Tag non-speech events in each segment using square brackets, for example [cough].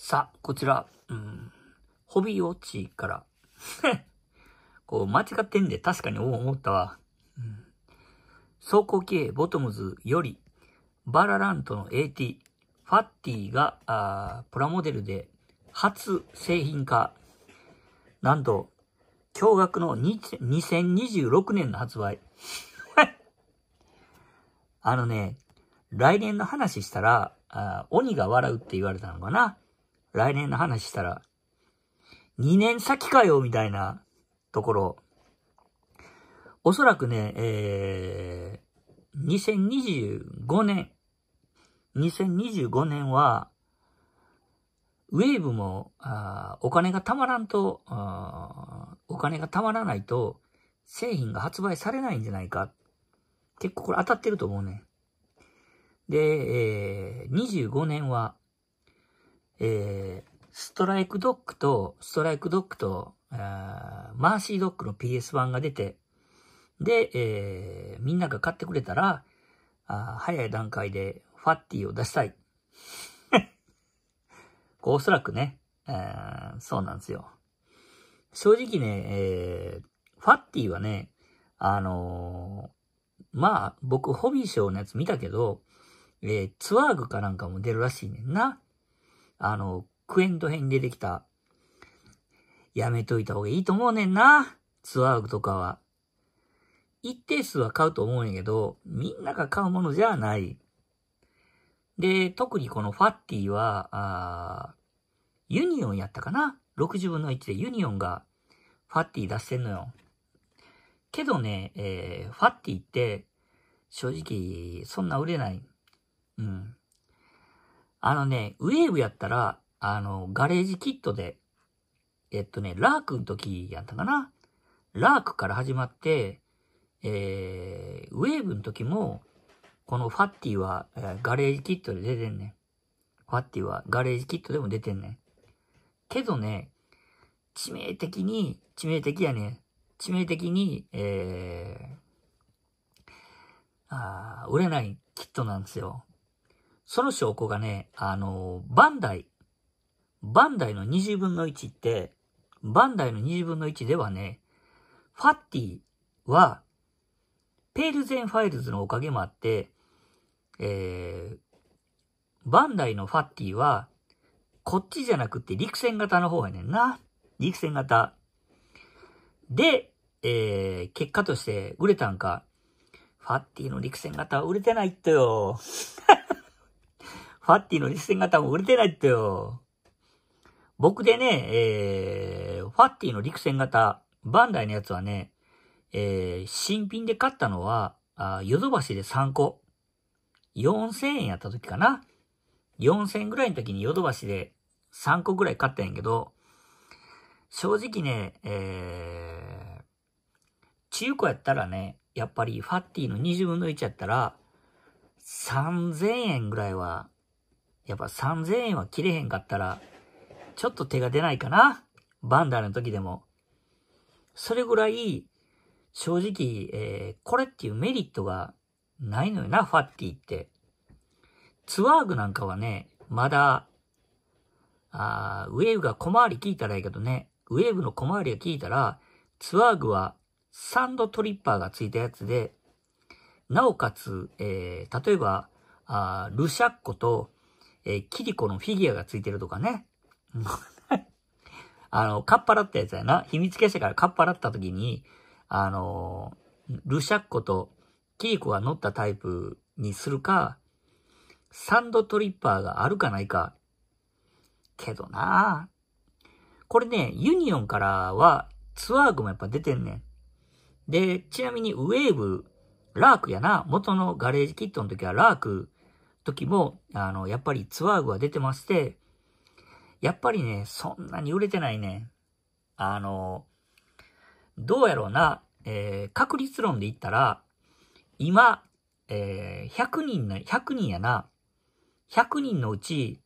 さあ、こちら、うん、ホビーウォッチから。[laughs] こう、間違ってんで、確かに思ったわ。うん、走行系ボトムズより、バララントの AT、ファッティが、あプラモデルで初製品化。なんと、驚愕の2026年の発売。[laughs] あのね、来年の話したら、あ鬼が笑うって言われたのかな。来年の話したら、2年先かよ、みたいなところ。おそらくね、えー、2025年、2025年は、ウェーブも、あお金がたまらんとお金がたまらないと、製品が発売されないんじゃないか。結構これ当たってると思うね。で、えー、25年は、えー、ストライクドックと、ストライクドックと、ーマーシードックの PS1 が出て、で、えー、みんなが買ってくれたら、あ早い段階でファッティを出したい。[laughs] こうおそらくね、えそうなんですよ。正直ね、えー、ファッティはね、あのー、まあ、僕、ホビーショーのやつ見たけど、えー、ツワーグかなんかも出るらしいねんな。あの、クエント編に出てきた、やめといた方がいいと思うねんな。ツアーグとかは。一定数は買うと思うんやけど、みんなが買うものじゃない。で、特にこのファッティは、あユニオンやったかな ?60 分の1でユニオンがファッティ出してんのよ。けどね、えー、ファッティって、正直、そんな売れない。うん。あのね、ウェーブやったら、あの、ガレージキットで、えっとね、ラークの時やったかな。ラークから始まって、えー、ウェーブの時も、このファッティは、えー、ガレージキットで出てんねん。ファッティはガレージキットでも出てんねん。けどね、致命的に、致命的やね。致命的に、えー、あ売れないキットなんですよ。その証拠がね、あの、バンダイ。バンダイの20分の1って、バンダイの20分の1ではね、ファッティは、ペールゼンファイルズのおかげもあって、えー、バンダイのファッティは、こっちじゃなくて陸戦型の方やねんな。陸戦型。で、えー、結果として売れたんか。ファッティの陸戦型売れてないっとよ。ファッティの実践型も売れてないってよ。僕でね、えー、ファッティの陸戦型、バンダイのやつはね、えー、新品で買ったのは、あヨドバシで3個。4000円やった時かな。4000円ぐらいの時にヨドバシで3個ぐらい買ったんやけど、正直ね、えー、中古やったらね、やっぱりファッティの20分の1やったら、3000円ぐらいはやっぱ3000円は切れへんかったら、ちょっと手が出ないかな。バンダルの時でも。それぐらい、正直、えー、これっていうメリットがないのよな、ファッティって。ツワーグなんかはね、まだ、あウェーブが小回り効いたらいいけどね、ウェーブの小回りが効いたら、ツワーグはサンドトリッパーがついたやつで、なおかつ、えー、例えば、あルシャッコとえー、キリコのフィギュアがついてるとかね。[laughs] あの、かっぱらったやつやな。秘密結社からかっぱらった時に、あのー、ルシャッコとキリコが乗ったタイプにするか、サンドトリッパーがあるかないか。けどなこれね、ユニオンからはツアーグもやっぱ出てんねん。で、ちなみにウェーブ、ラークやな。元のガレージキットの時はラーク時も、あの、やっぱりツアーグは出てまして、やっぱりね、そんなに売れてないね。あの、どうやろうな、えー、確率論で言ったら、今、えー、100人の、100人やな、100人のうち、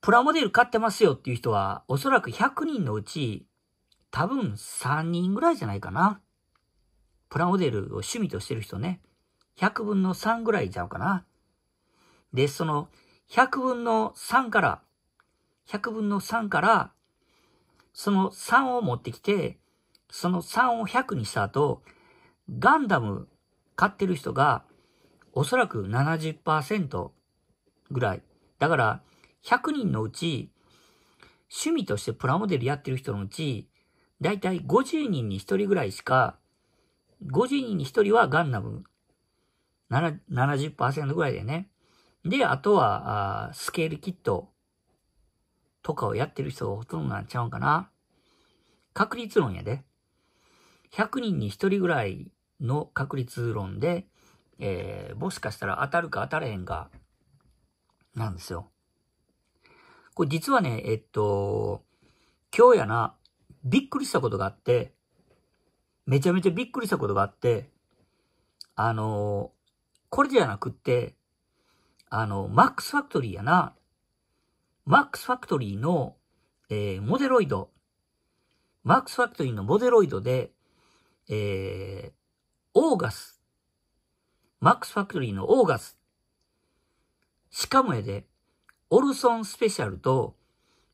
プラモデル買ってますよっていう人は、おそらく100人のうち、多分3人ぐらいじゃないかな。プラモデルを趣味としてる人ね。100分の3ぐらいちゃうかな。で、その100分の3から、100分の3から、その3を持ってきて、その3を100にした後、ガンダム買ってる人が、おそらく70%ぐらい。だから、100人のうち、趣味としてプラモデルやってる人のうち、だいたい50人に1人ぐらいしか、50人に1人はガンダム70%ぐらいでね。で、あとは、スケールキットとかをやってる人がほとんどなっちゃうんかな。確率論やで。100人に1人ぐらいの確率論で、えー、もしかしたら当たるか当たれへんか、なんですよ。これ実はね、えっと、今日やな、びっくりしたことがあって、めちゃめちゃびっくりしたことがあって、あのこれじゃなくって、あの、マックスファクトリーやな。マックスファクトリーの、えー、モデロイド。マックスファクトリーのモデロイドで、えー、オーガス。マックスファクトリーのオーガス。しかもやで、オルソンスペシャルと、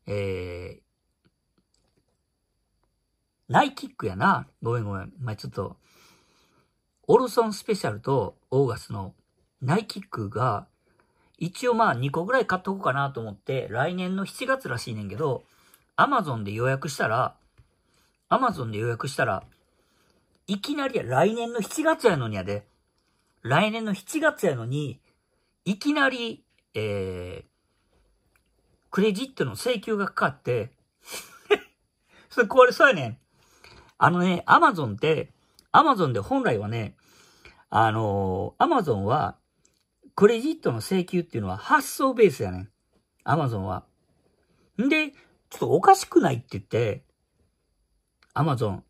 えー、ナイキックやな。ごめんごめん。まあ、ちょっと、オルソンスペシャルとオーガスのナイキックが、一応まあ2個ぐらい買っとこうかなと思って、来年の7月らしいねんけど、アマゾンで予約したら、アマゾンで予約したら、いきなりや、来年の7月やのにやで。来年の7月やのに、いきなり、えー、クレジットの請求がかかって [laughs] それ壊れそうやねん。あのね、アマゾンって、アマゾンで本来はね、あのー、アマゾンは、クレジットの請求っていうのは発送ベースやねん。アマゾンは。んで、ちょっとおかしくないって言って、アマゾン、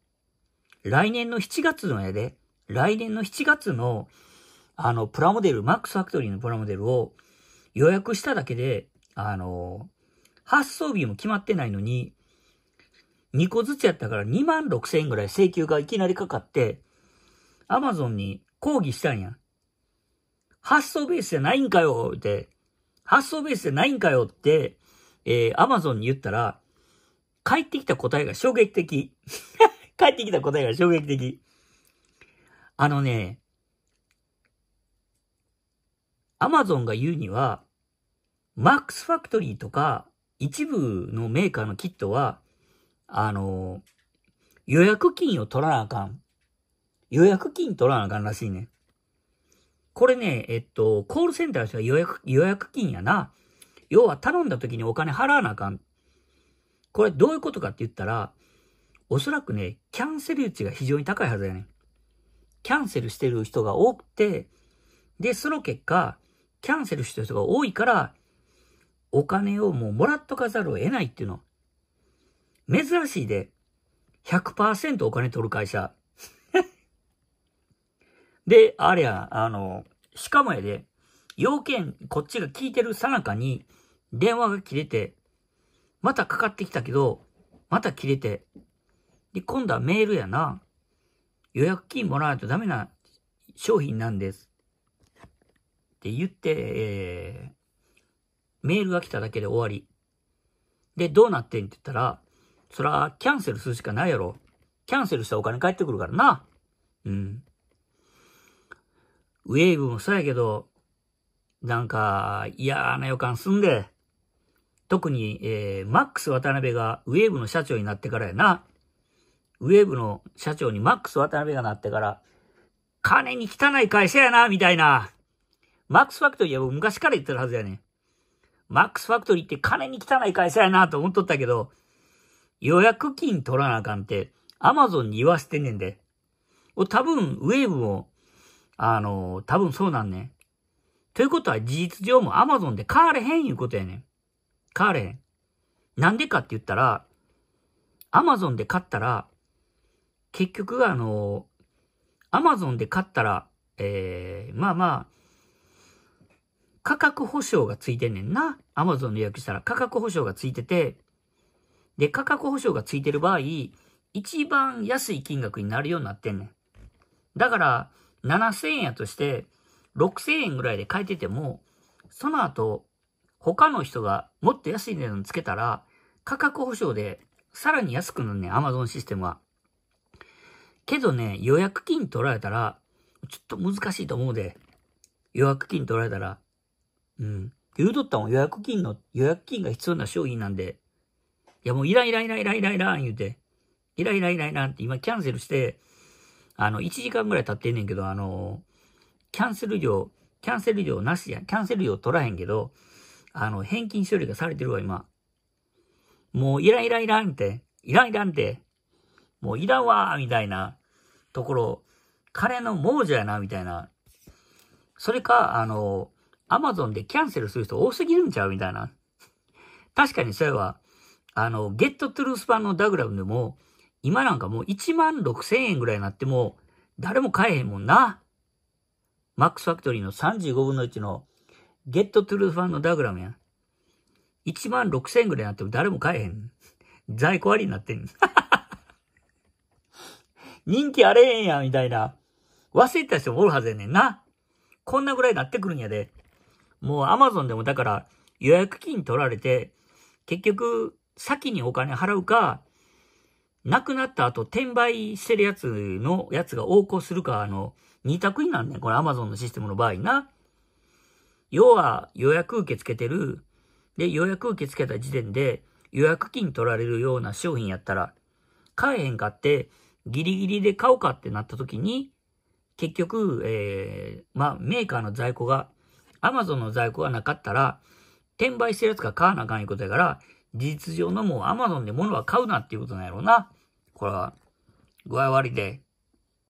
来年の7月のやで、来年の7月の、あの、プラモデル、マックスファクトリーのプラモデルを予約しただけで、あの、発送日も決まってないのに、2個ずつやったから2万6千円ぐらい請求がいきなりかかって、アマゾンに抗議したんや。発送ベースじゃないんかよって、発送ベースじゃないんかよって、えー、アマゾンに言ったら、帰ってきた答えが衝撃的。[laughs] 帰ってきた答えが衝撃的。あのね、アマゾンが言うには、マックスファクトリーとか、一部のメーカーのキットは、あの、予約金を取らなあかん。予約金取らなあかんらしいね。これね、えっと、コールセンターの人は予約、予約金やな。要は頼んだ時にお金払わなあかん。これどういうことかって言ったら、おそらくね、キャンセル率が非常に高いはずやねん。キャンセルしてる人が多くて、で、その結果、キャンセルしてる人が多いから、お金をもうもらっとかざるを得ないっていうの。珍しいで、100%お金取る会社。[laughs] で、あれや、あの、しかもやで、要件、こっちが聞いてるさなかに、電話が切れて、またかかってきたけど、また切れて、で、今度はメールやな。予約金もらわないとダメな商品なんです。って言って、えー、メールが来ただけで終わり。で、どうなってんって言ったら、そら、キャンセルするしかないやろ。キャンセルしたお金返ってくるからな。うん。ウェーブもそうやけど、なんか、嫌な予感すんで。特に、えー、マックス渡辺がウェーブの社長になってからやな。ウェーブの社長にマックス渡辺がなってから、金に汚い会社やな、みたいな。マックスファクトリーは僕昔から言ってるはずやねん。マックスファクトリーって金に汚い会社やなと思っとったけど、予約金取らなあかんって、アマゾンに言わしてんねんで。多分、ウェーブも、あの、多分そうなんね。ということは事実上もアマゾンで買われへんいうことやねん。買われへん。なんでかって言ったら、アマゾンで買ったら、結局あの、アマゾンで買ったら、えー、まあまあ、価格保証がついてんねんな。アマゾンの予約したら価格保証がついてて、で、価格保証がついてる場合、一番安い金額になるようになってんねん。だから、7000円やとして、6000円ぐらいで買えてても、その後、他の人がもっと安い値段つけたら、価格保証でさらに安くなるね、Amazon システムは。けどね、予約金取られたら、ちょっと難しいと思うで。予約金取られたら。うん。言うとったもん、予約金の、予約金が必要な商品なんで、いやもうイライライライライライラ言うて、イライライライラって今キャンセルして、あの、1時間ぐらい経ってんねんけど、あの、キャンセル料、キャンセル料なしや、キャンセル料取らへんけど、あの、返金処理がされてるわ、今。もうイライライランって、イライランって、もういらんわみたいなところ、彼の亡者やな、みたいな。それか、あの、アマゾンでキャンセルする人多すぎるんちゃうみたいな。確かにそうは、あの、ゲットトゥルース版のダグラムでも、今なんかもう1万6千円ぐらいになっても、誰も買えへんもんな。マックスファクトリーの35分の1の、ゲットトゥルース版のダグラムやん。1万6千円ぐらいになっても誰も買えへん。在庫ありになってん。[laughs] 人気あれへんやん、みたいな。忘れてた人もおるはずやねんな。こんなぐらいになってくるんやで。もうアマゾンでもだから予約金取られて、結局先にお金払うか、亡くなった後転売してるやつのやつが横行するか、あの、二択になんねん。これ Amazon のシステムの場合な。要は予約受け付けてる。で、予約受け付けた時点で予約金取られるような商品やったら、買えへんかって、ギリギリで買おうかってなった時に、結局、えー、まあ、メーカーの在庫が、Amazon の在庫がなかったら、転売してるやつが買わなあかんいうことやから、事実上のもう Amazon で物は買うなっていうことなんやろうな。これは、具合悪いで、